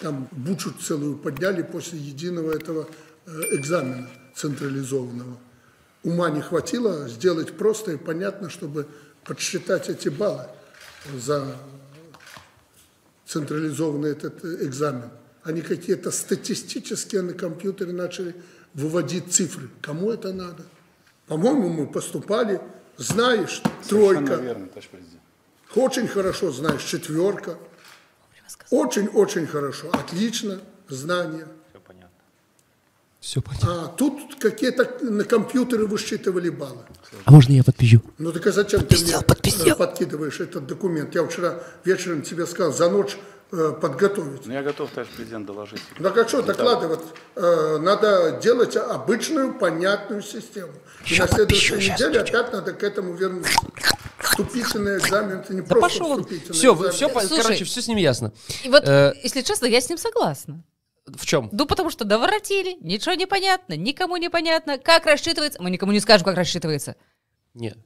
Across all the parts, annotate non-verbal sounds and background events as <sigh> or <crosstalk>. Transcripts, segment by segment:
Там бучу целую подняли после единого этого э, экзамена централизованного. Ума не хватило сделать просто и понятно, чтобы подсчитать эти баллы за централизованный этот э, экзамен. Они какие-то статистические на компьютере начали выводить цифры. Кому это надо? По-моему, мы поступали, знаешь, Совершенно тройка. Верно, Очень хорошо знаешь, четверка сказал. Очень-очень хорошо, отлично, знания. Все понятно. Все понятно. А тут какие-то на компьютеры высчитывали баллы. А можно я подпишу? Ну так а зачем подпиздел, ты мне э, подпиздел. подкидываешь этот документ? Я вчера вечером тебе сказал, за ночь э, подготовить. Ну, я готов, товарищ президент, доложить. Да ну как а что докладывать? Э, надо делать обычную, понятную систему. Еще И на следующей неделе опять надо к этому вернуться. Вступительный экзамен, ты не да просто пошел. вступительный все, экзамен. Все, Слушай, короче, все с ним ясно. И вот, э, если честно, я с ним согласна. В чем? Ну, потому что доворотили, ничего не понятно, никому не понятно. Как рассчитывается? Мы никому не скажем, как рассчитывается. Нет.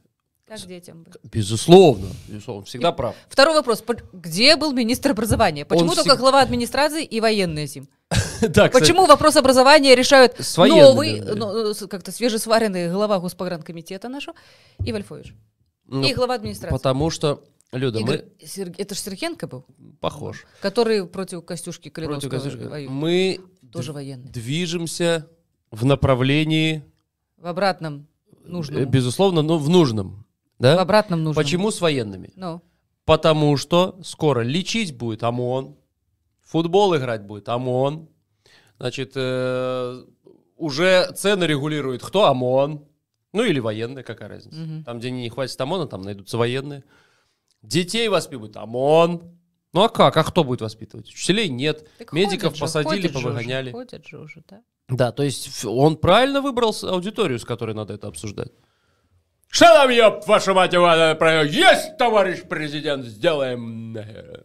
Как детям? Безусловно, безусловно, всегда и... прав. Второй вопрос. Где был министр образования? Почему Он только всег... глава администрации и военная зим? <laughs> да, Почему вопрос образования решают новый, ну, э, как-то свежесваренный глава госпогранкомитета нашего и Вольфович? Ну, и глава администрации. Потому что Люда, Игорь, мы... Сер... Это же Серхенко был? Похож. Который против Костюшки Калиновского против Костюшки. Мы тоже военные. движемся в направлении... В обратном нужном. Э, безусловно, но ну, в нужном. Да? В обратном нужном. Почему с военными? Ну. Потому что скоро лечить будет ОМОН, футбол играть будет ОМОН, значит, э, уже цены регулирует кто? ОМОН. Ну или военные, какая разница. Угу. Там, где не хватит ОМОНа, там найдутся военные. Детей воспитывают ОМОН. Ну а как? А кто будет воспитывать? Учителей нет. Так Медиков же, посадили, повыгоняли. Же, ходят же уже, да? Да, то есть он правильно выбрал аудиторию, с которой надо это обсуждать. Что там, ёб, ваша мать, про есть, товарищ президент, сделаем.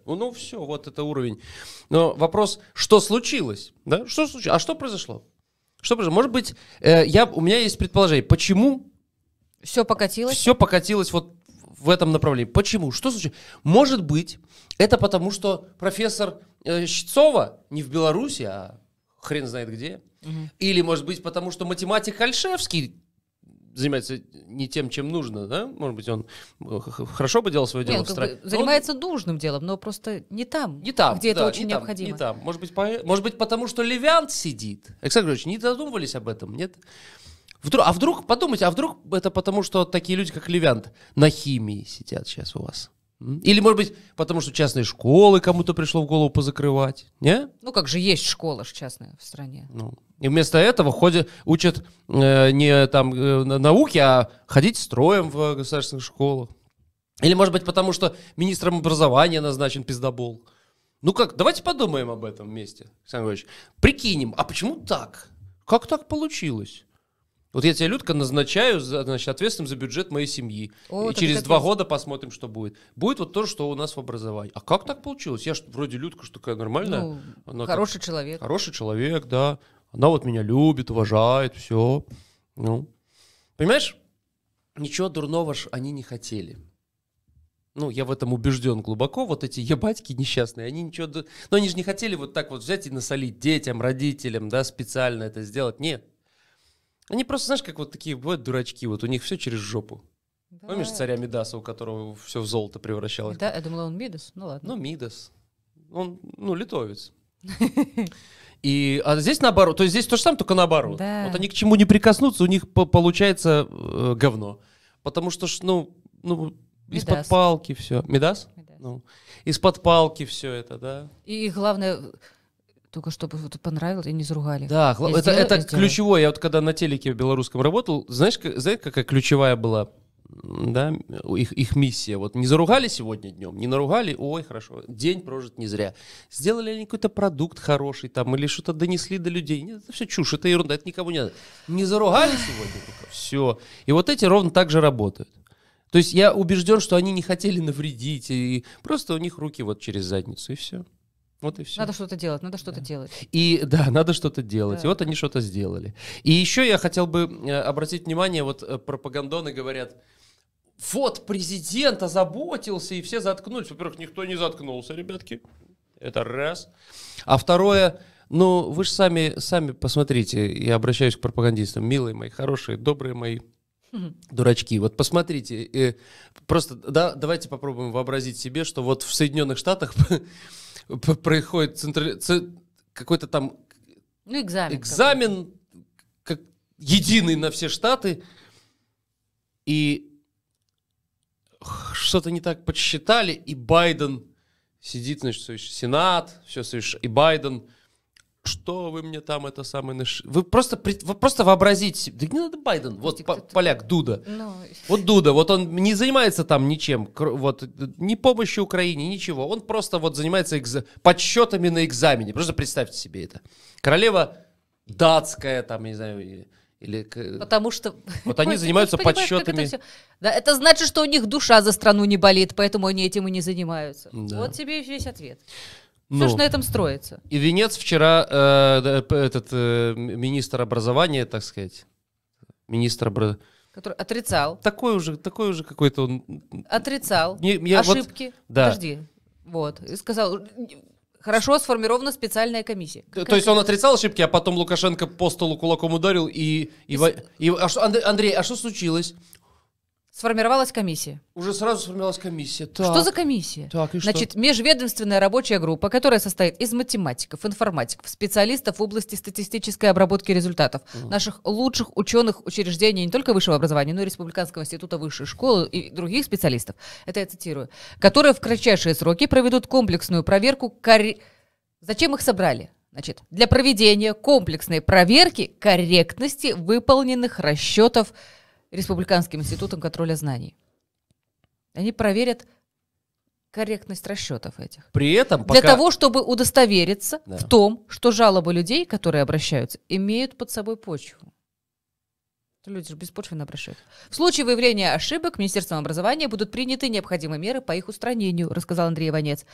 Ну, ну все, вот это уровень. Но вопрос, что случилось? Да? Что случилось? А что произошло? Что произошло? Может быть, э, я, у меня есть предположение, почему все покатилось? Все покатилось вот в этом направлении. Почему? Что случилось? Может быть, это потому, что профессор э, Щицова не в Беларуси, а хрен знает где. Угу. Или, может быть, потому что математик Альшевский занимается не тем, чем нужно, да? Может быть, он э, хорошо бы делал свое дело Нет, ну, в стране. занимается он... нужным делом, но просто не там, не там где да, это очень не необходимо. Там, не там. Может быть, по... может быть, потому что Левиант сидит. Александр Григорьевич, не задумывались об этом, нет? Вдруг, а вдруг, подумайте, а вдруг это потому, что такие люди, как Левиант, на химии сидят сейчас у вас? Или, может быть, потому что частные школы кому-то пришло в голову позакрывать, не? Ну, как же есть школы ж частные в стране. Ну. И вместо этого ходят, учат э, не там э, науки, а ходить строем в государственных школах. Или, может быть, потому что министром образования назначен пиздобол. Ну как, давайте подумаем об этом вместе, Александр Иванович. Прикинем, а почему так? Как так получилось? Вот я тебя, Людка, назначаю значит, ответственным за бюджет моей семьи. О, и через два года посмотрим, что будет. Будет вот то, что у нас в образовании. А как так получилось? Я ж вроде Людка же такая нормальная. Ну, Она хороший как... человек. Хороший человек, да. Она вот меня любит, уважает, все. Ну, понимаешь, ничего дурного ж они не хотели. Ну, я в этом убежден глубоко. Вот эти ебатьки несчастные, они ничего... Ну, они же не хотели вот так вот взять и насолить детям, родителям, да, специально это сделать. Нет, они просто, знаешь, как вот такие бывают дурачки, вот у них все через жопу. Да. Помнишь царя Мидаса, у которого все в золото превращалось? Да, я думала, он Мидас, ну ладно. Ну, Мидас. Он, ну, литовец. <laughs> И, а здесь наоборот, то есть здесь то же самое, только наоборот. Да. Вот они к чему не прикоснутся, у них по получается э, говно. Потому что, ж, ну, ну из-под палки все. Медас? Медас. Ну, из-под палки все это, да. И главное, только чтобы вот понравилось и не заругали. Да, я это, сделаю, это я ключевое. Я вот когда на телеке в белорусском работал, знаешь, как, знаешь, какая ключевая была да, их, их миссия. Вот не заругали сегодня днем, не наругали, ой, хорошо, день прожит не зря. Сделали они какой-то продукт хороший там, или что-то донесли до людей. Нет, это все чушь, это ерунда, это никому не надо. Не заругали сегодня только, типа, все. И вот эти ровно так же работают. То есть я убежден, что они не хотели навредить, и просто у них руки вот через задницу, и все. Вот и все. Надо что-то делать, надо что-то да. делать. И да, надо что-то делать. Да. И вот они что-то сделали. И еще я хотел бы э, обратить внимание, вот э, пропагандоны говорят, вот президент озаботился, и все заткнулись. Во-первых, никто не заткнулся, ребятки. Это раз. А второе, ну, вы же сами, сами посмотрите, я обращаюсь к пропагандистам, милые мои, хорошие, добрые мои, Дурачки. Вот посмотрите, э, просто да, давайте попробуем вообразить себе, что вот в Соединенных Штатах <laughs> происходит какой-то там ну, экзамен, экзамен как единый на все штаты, и что-то не так подсчитали, и Байден сидит, значит, Сенат, все, и Байден что вы мне там это самое наш... Вы просто, вы просто вообразите, да не надо Байден, вот по поляк Дуда. Но... Ну, вот Дуда, вот он не занимается там ничем, вот ни помощью Украине, ничего. Он просто вот занимается экз... подсчетами на экзамене. Просто представьте себе это. Королева датская, там, не знаю, или... Потому что... Вот они <laughs> занимаются подсчетами. Это да, это значит, что у них душа за страну не болит, поэтому они этим и не занимаются. Да. Вот тебе весь ответ. Ну, Все же на этом строится. И венец вчера э, этот э, министр образования, так сказать, министр образования, который отрицал. Такой уже, такой уже какой-то он. Отрицал. Не, я ошибки. Вот, да. Подожди. Вот. И сказал, хорошо сформирована специальная комиссия. Как То есть он отрицал ошибки, а потом Лукашенко по столу кулаком ударил и... и, и, и а что, Андрей, а что случилось? Сформировалась комиссия. Уже сразу сформировалась комиссия. Так. Что за комиссия? Так, и что? Значит, межведомственная рабочая группа, которая состоит из математиков, информатиков, специалистов в области статистической обработки результатов, угу. наших лучших ученых учреждений не только высшего образования, но и Республиканского института высшей школы и других специалистов, это я цитирую, которые в кратчайшие сроки проведут комплексную проверку... Кор... Зачем их собрали? Значит, для проведения комплексной проверки корректности выполненных расчетов Республиканским институтом контроля знаний. Они проверят корректность расчетов этих. При этом пока... Для того, чтобы удостовериться да. в том, что жалобы людей, которые обращаются, имеют под собой почву. Люди же беспочвенно обращаются. В случае выявления ошибок Министерством образования будут приняты необходимые меры по их устранению, рассказал Андрей Иванец.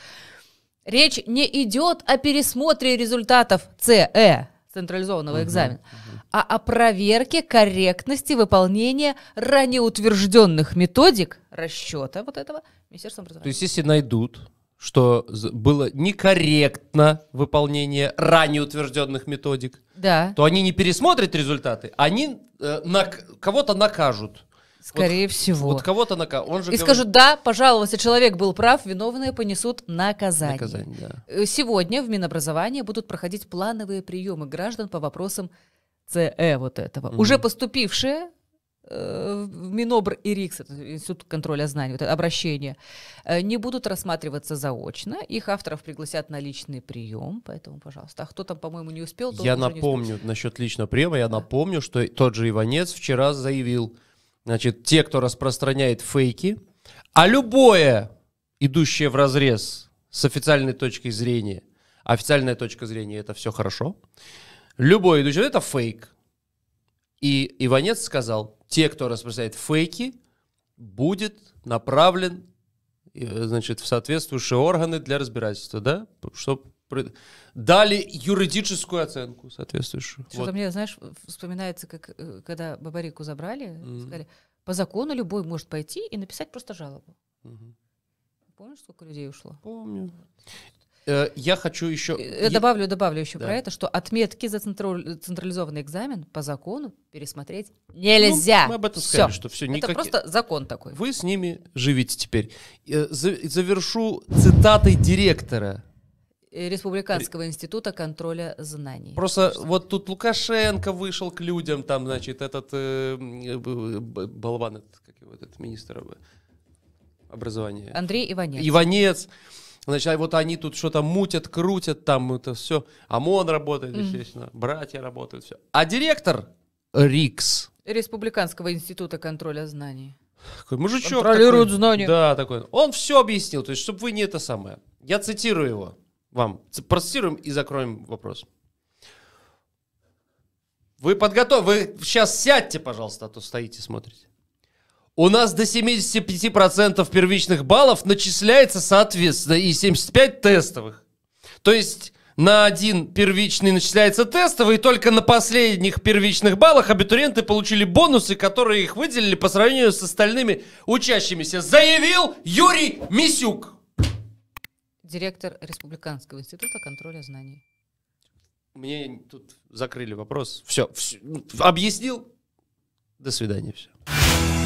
Речь не идет о пересмотре результатов ЦЭ, централизованного угу, экзамена. Угу а о проверке корректности выполнения ранее утвержденных методик расчета вот этого министерства образования. То есть если найдут, что было некорректно выполнение ранее утвержденных методик, да. то они не пересмотрят результаты, они э, на, кого-то накажут. Скорее вот, всего. Вот кого-то нака, Он же И говорит... скажут, да, пожаловался, человек был прав, виновные понесут наказание. наказание да. Э, сегодня в Минобразовании будут проходить плановые приемы граждан по вопросам ЦЭ вот этого, угу. уже поступившие э, в Минобр и РИКС, Институт контроля знаний, вот это обращение, э, не будут рассматриваться заочно. Их авторов пригласят на личный прием, поэтому, пожалуйста. А кто там, по-моему, не успел, Я напомню, успел. насчет личного приема, я да. напомню, что тот же Иванец вчера заявил, значит, те, кто распространяет фейки, а любое, идущее в разрез с официальной точкой зрения, а официальная точка зрения, это все хорошо, Любой идущий это фейк. И Иванец сказал, те, кто распространяет фейки, будет направлен э, значит, в соответствующие органы для разбирательства, да? Чтобы дали юридическую оценку соответствующую. Что-то вот. мне, знаешь, вспоминается, как э, когда Бабарику забрали, mm-hmm. сказали, по закону любой может пойти и написать просто жалобу. Mm-hmm. Помнишь, сколько людей ушло? Помню. Э, я хочу еще... Э, добавлю, добавлю еще да. про это, что отметки за централизованный экзамен по закону пересмотреть ну, нельзя. Ну, мы об этом все. сказали, что все. Это никак... просто закон такой. Вы с ними живите теперь. Э, завершу цитатой директора Республиканского института контроля знаний. Просто вот тут Лукашенко вышел к людям, там, значит, этот э, болван, этот, как его, этот министр образования. Андрей Иванец. Иванец Значит, вот они тут что-то мутят, крутят, там это все. ОМОН работает, mm. естественно, братья работают, все. А директор Рикс. Республиканского института контроля знаний. Такой мужичок. Контролирует такой, знания. Да, такой. Он все объяснил, то есть, чтобы вы не это самое. Я цитирую его вам. Процитируем и закроем вопрос. Вы подготовы? Вы сейчас сядьте, пожалуйста, а то стоите, смотрите у нас до 75% первичных баллов начисляется, соответственно, и 75 тестовых. То есть на один первичный начисляется тестовый, и только на последних первичных баллах абитуриенты получили бонусы, которые их выделили по сравнению с остальными учащимися. Заявил Юрий Мисюк. Директор Республиканского института контроля знаний. Мне тут закрыли вопрос. Все, все. объяснил. До свидания. Все.